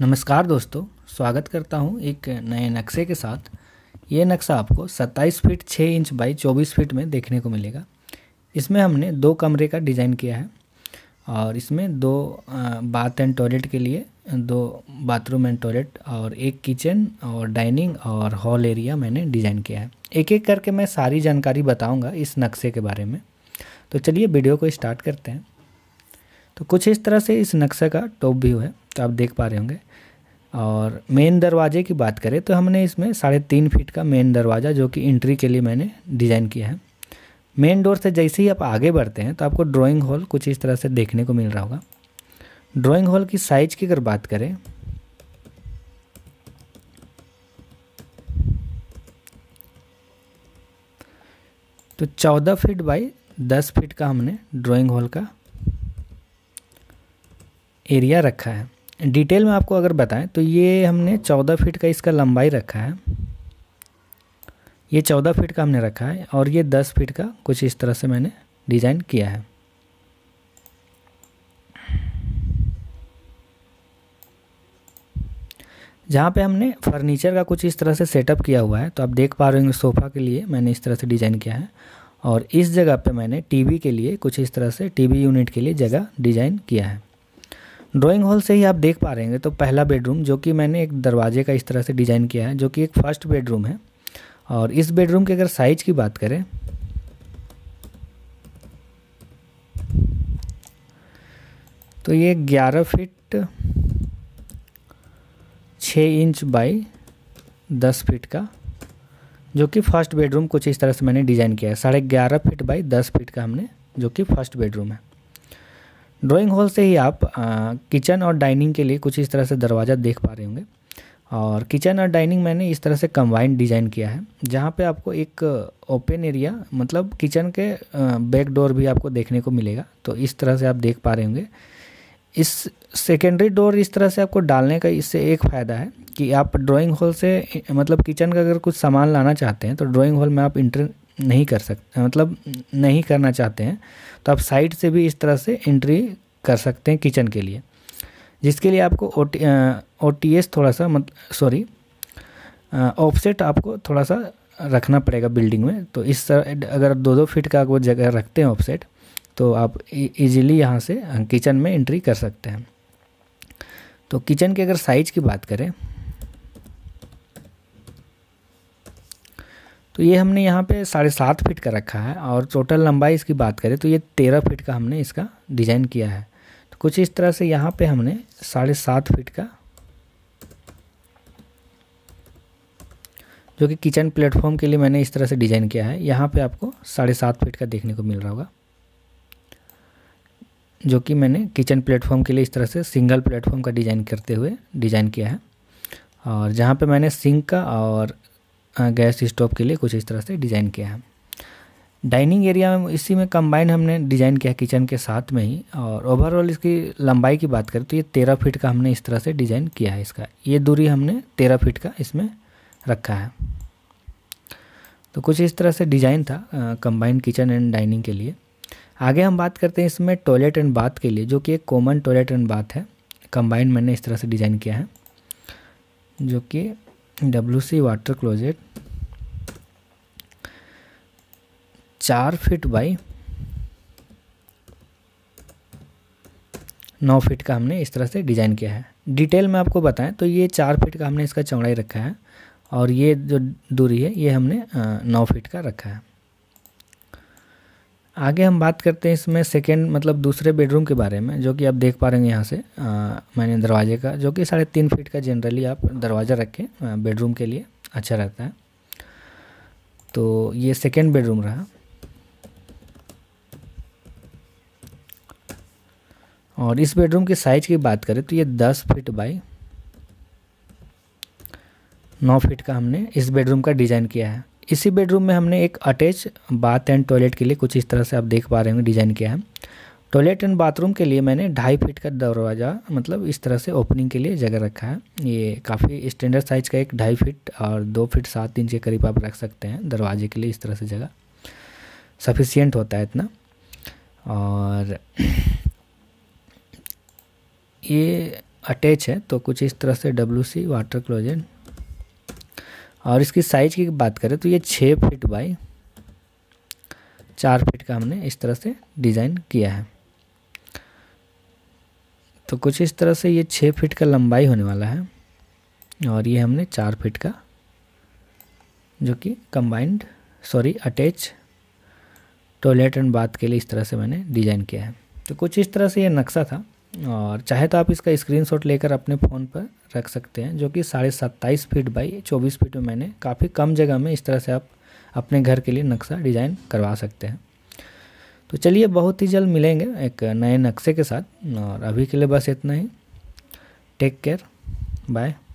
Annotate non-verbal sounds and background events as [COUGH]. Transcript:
नमस्कार दोस्तों स्वागत करता हूँ एक नए नक्शे के साथ ये नक्शा आपको 27 फीट 6 इंच बाई 24 फीट में देखने को मिलेगा इसमें हमने दो कमरे का डिज़ाइन किया है और इसमें दो बाथ एंड टॉयलेट के लिए दो बाथरूम एंड टॉयलेट और एक किचन और डाइनिंग और हॉल एरिया मैंने डिज़ाइन किया है एक एक करके मैं सारी जानकारी बताऊँगा इस नक्शे के बारे में तो चलिए वीडियो को स्टार्ट करते हैं तो कुछ इस तरह से इस नक्शे का टॉप व्यू है तो आप देख पा रहे होंगे और मेन दरवाजे की बात करें तो हमने इसमें साढ़े तीन फीट का मेन दरवाज़ा जो कि एंट्री के लिए मैंने डिज़ाइन किया है मेन डोर से जैसे ही आप आगे बढ़ते हैं तो आपको ड्राइंग हॉल कुछ इस तरह से देखने को मिल रहा होगा ड्राइंग हॉल की साइज की अगर बात करें तो चौदह फीट बाई दस फीट का हमने ड्राइंग हॉल का एरिया रखा है डिटेल में आपको अगर बताएं तो ये हमने चौदह फीट का इसका लंबाई रखा है ये चौदह फीट का हमने रखा है और ये दस फीट का कुछ इस तरह से मैंने डिज़ाइन किया है जहाँ पे हमने फर्नीचर का कुछ इस तरह से सेटअप किया हुआ है तो आप देख पा रहे होंगे सोफ़ा के लिए मैंने इस तरह से डिज़ाइन किया है और इस जगह पे मैंने टीवी के लिए कुछ इस तरह से टीवी यूनिट के लिए जगह डिज़ाइन किया है ड्राइंग हॉल से ही आप देख पा रहे हैं तो पहला बेडरूम जो कि मैंने एक दरवाजे का इस तरह से डिज़ाइन किया है जो कि एक फर्स्ट बेडरूम है और इस बेडरूम की अगर साइज की बात करें तो ये ग्यारह फीट 6 इंच बाई दस फीट का जो कि फर्स्ट बेडरूम कुछ इस तरह से मैंने डिज़ाइन किया है साढ़े ग्यारह फिट बाई दस फिट का हमने जो कि फर्स्ट बेडरूम है ड्राइंग हॉल से ही आप किचन और डाइनिंग के लिए कुछ इस तरह से दरवाज़ा देख पा रहे होंगे और किचन और डाइनिंग मैंने इस तरह से कंबाइंड डिज़ाइन किया है जहाँ पे आपको एक ओपन एरिया मतलब किचन के बैक डोर भी आपको देखने को मिलेगा तो इस तरह से आप देख पा रहे होंगे इस सेकेंडरी डोर इस तरह से आपको डालने का इससे एक फ़ायदा है कि आप ड्राइंग हॉल से मतलब किचन का अगर कुछ सामान लाना चाहते हैं तो ड्राइंग हॉल में आप इंटर नहीं कर सकते मतलब नहीं करना चाहते हैं तो आप साइड से भी इस तरह से एंट्री कर सकते हैं किचन के लिए जिसके लिए आपको ओ टी एस थोड़ा सा मत सॉरी ऑफसेट आपको थोड़ा सा रखना पड़ेगा बिल्डिंग में तो इस तरह अगर दो दो फीट का वो जगह रखते हैं ऑफसेट तो आप इजीली e, यहाँ से किचन में एंट्री कर सकते हैं तो किचन के अगर साइज़ की बात करें तो ये हमने यहाँ पे साढ़े सात फिट का रखा है और टोटल लंबाई इसकी बात करें तो ये तेरह फिट का हमने इसका डिज़ाइन किया है तो कुछ इस तरह से यहाँ पे हमने साढ़े सात फिट का जो कि किचन प्लेटफॉर्म के लिए मैंने इस तरह से डिज़ाइन किया है यहाँ पे आपको साढ़े सात फिट का देखने को मिल रहा होगा जो कि मैंने किचन प्लेटफॉर्म के लिए इस तरह से सिंगल प्लेटफॉर्म का डिज़ाइन करते हुए डिज़ाइन किया है और जहाँ पे मैंने सिंक का और गैस स्टोव के लिए कुछ इस तरह से डिज़ाइन किया है डाइनिंग एरिया में इसी में कंबाइन हमने डिज़ाइन किया किचन के साथ में ही और ओवरऑल इसकी लंबाई की बात करें तो ये तेरह फीट का हमने इस तरह से डिज़ाइन किया है इसका ये दूरी हमने तेरह फीट का इसमें रखा है तो कुछ इस तरह से डिज़ाइन था कंबाइंड किचन एंड डाइनिंग के लिए आगे हम बात करते हैं इसमें टॉयलेट एंड बाथ के लिए जो कि एक कॉमन टॉयलेट एंड बाथ है कंबाइंड मैंने इस तरह से डिज़ाइन किया है जो कि डब्ल्यू सी वाटर क्लोजेट चार फीट बाई नौ फीट का हमने इस तरह से डिज़ाइन किया है डिटेल में आपको बताएं तो ये चार फीट का हमने इसका चौड़ाई रखा है और ये जो दूरी है ये हमने नौ फीट का रखा है आगे हम बात करते हैं इसमें सेकेंड मतलब दूसरे बेडरूम के बारे में जो कि आप देख पा रहे हैं यहाँ से आ, मैंने दरवाजे का जो कि साढ़े तीन फीट का जनरली आप दरवाज़ा रखें बेडरूम के लिए अच्छा रहता है तो ये सेकेंड बेडरूम रहा और इस बेडरूम के साइज़ की बात करें तो ये दस फीट बाई नौ फीट का हमने इस बेडरूम का डिज़ाइन किया है इसी बेडरूम में हमने एक अटैच बाथ एंड टॉयलेट के लिए कुछ इस तरह से आप देख पा रहे होंगे डिज़ाइन किया है टॉयलेट एंड बाथरूम के लिए मैंने ढाई फीट का दरवाज़ा मतलब इस तरह से ओपनिंग के लिए जगह रखा है ये काफ़ी स्टैंडर्ड साइज़ का एक ढाई फीट और दो फीट सात इंच के करीब आप रख सकते हैं दरवाजे के लिए इस तरह से जगह सफिशियंट होता है इतना और [CLEARS THROAT] ये अटैच है तो कुछ इस तरह से डब्ल्यू सी वाटर क्लोजेट और इसकी साइज की बात करें तो ये छः फीट बाई चार फीट का हमने इस तरह से डिज़ाइन किया है तो कुछ इस तरह से ये छः फीट का लंबाई होने वाला है और ये हमने चार फीट का जो कि combined sorry attach toilet and bath के लिए इस तरह से मैंने डिज़ाइन किया है तो कुछ इस तरह से ये नक्शा था और चाहे तो आप इसका स्क्रीनशॉट लेकर अपने फ़ोन पर रख सकते हैं जो कि साढ़े सत्ताईस फीट बाई चौबीस फीट में मैंने काफ़ी कम जगह में इस तरह से आप अपने घर के लिए नक्शा डिज़ाइन करवा सकते हैं तो चलिए बहुत ही जल्द मिलेंगे एक नए नक्शे के साथ और अभी के लिए बस इतना ही टेक केयर बाय